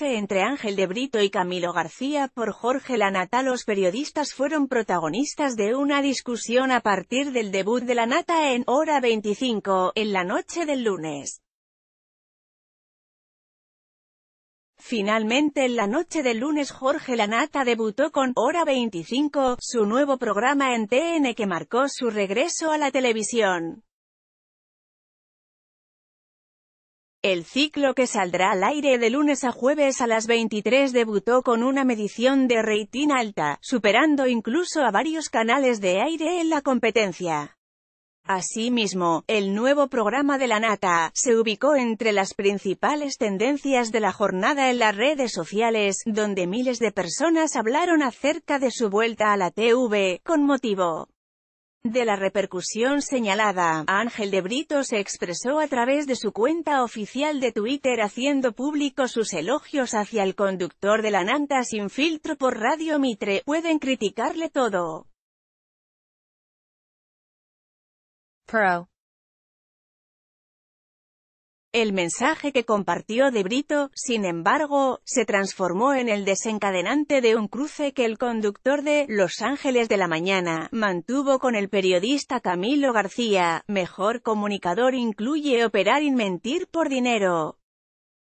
entre Ángel de Brito y Camilo García por Jorge Lanata los periodistas fueron protagonistas de una discusión a partir del debut de Lanata en Hora 25, en la noche del lunes. Finalmente en la noche del lunes Jorge Lanata debutó con Hora 25, su nuevo programa en TN que marcó su regreso a la televisión. El ciclo que saldrá al aire de lunes a jueves a las 23 debutó con una medición de rating alta, superando incluso a varios canales de aire en la competencia. Asimismo, el nuevo programa de la Nata se ubicó entre las principales tendencias de la jornada en las redes sociales, donde miles de personas hablaron acerca de su vuelta a la TV, con motivo de la repercusión señalada, Ángel de Brito se expresó a través de su cuenta oficial de Twitter haciendo público sus elogios hacia el conductor de la Nanta sin filtro por Radio Mitre, pueden criticarle todo. Pro. El mensaje que compartió de Brito, sin embargo, se transformó en el desencadenante de un cruce que el conductor de Los Ángeles de la Mañana mantuvo con el periodista Camilo García, mejor comunicador incluye operar y mentir por dinero.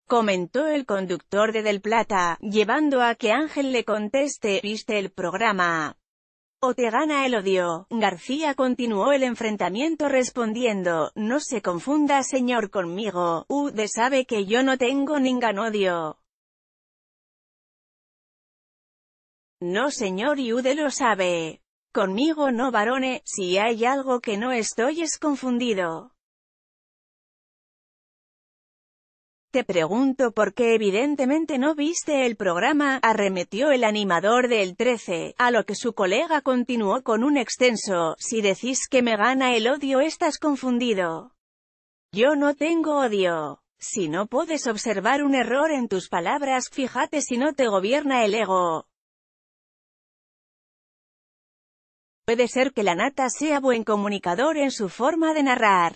Comentó el conductor de Del Plata, llevando a que Ángel le conteste, viste el programa o te gana el odio. García continuó el enfrentamiento respondiendo, no se confunda señor conmigo, Ude sabe que yo no tengo ningún odio. No señor y Ude lo sabe. Conmigo no varone, si hay algo que no estoy es confundido. Te pregunto por qué evidentemente no viste el programa, arremetió el animador del 13, a lo que su colega continuó con un extenso, si decís que me gana el odio estás confundido. Yo no tengo odio. Si no puedes observar un error en tus palabras, fíjate si no te gobierna el ego. Puede ser que la nata sea buen comunicador en su forma de narrar.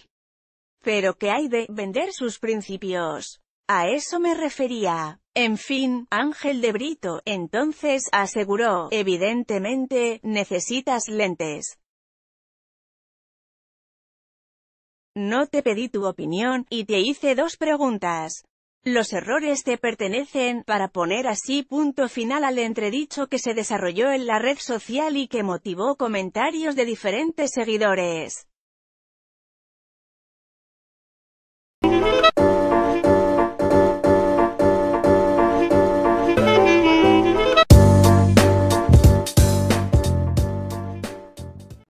Pero que hay de vender sus principios. A eso me refería. En fin, Ángel de Brito, entonces, aseguró, evidentemente, necesitas lentes. No te pedí tu opinión, y te hice dos preguntas. Los errores te pertenecen, para poner así punto final al entredicho que se desarrolló en la red social y que motivó comentarios de diferentes seguidores.